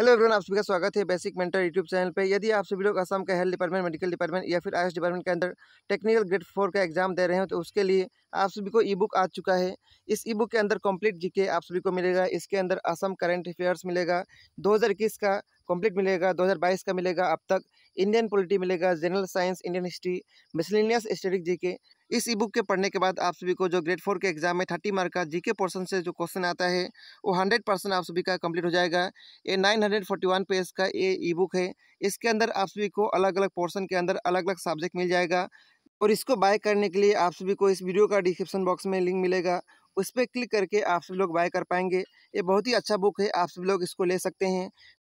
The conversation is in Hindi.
हेलो एवरीवन आप सभी का स्वागत है बेसिक मेंटर यूट्यूब चैनल पे यदि आप सभी लोग असम के हेल्थ डिपार्टमेंट मेडिकल डिपार्टमेंट या फिर आई डिपार्टमेंट के अंदर टेक्निकल ग्रेड फोर का एग्जाम दे रहे हो तो उसके लिए आप सभी को ई बुक आ चुका है इस ई बुक के अंदर कंप्लीट जीके आप सभी को मिलेगा इसके अंदर असम करंट अफेयर्स मिलेगा दो का कॉम्प्लीट मिलेगा 2022 का मिलेगा अब तक इंडियन पॉलिटी मिलेगा general science Indian history miscellaneous study GK इस ई बुक के पढ़ने के बाद आप सभी को जो ग्रेड फोर के एग्जाम में थर्टी मार्क का जीके पोर्सन से जो क्वेश्चन आता है वो हंड्रेड परसेंट आप सभी का कंप्लीट हो जाएगा ये nine hundred forty one page का ये ई बुक है इसके अंदर आप सभी को अलग अलग पोर्सन के अंदर अलग अलग सब्जेक्ट मिल जाएगा और इसको बाय करने के लिए आप सभी को इस वीडियो का डिस्क्रिप्शन बॉक्स में लिंक मिलेगा उस पर क्लिक करके आप सभी लोग बाय कर पाएंगे ये बहुत ही अच्छा बुक है आप सभी लोग इसको ले सकते हैं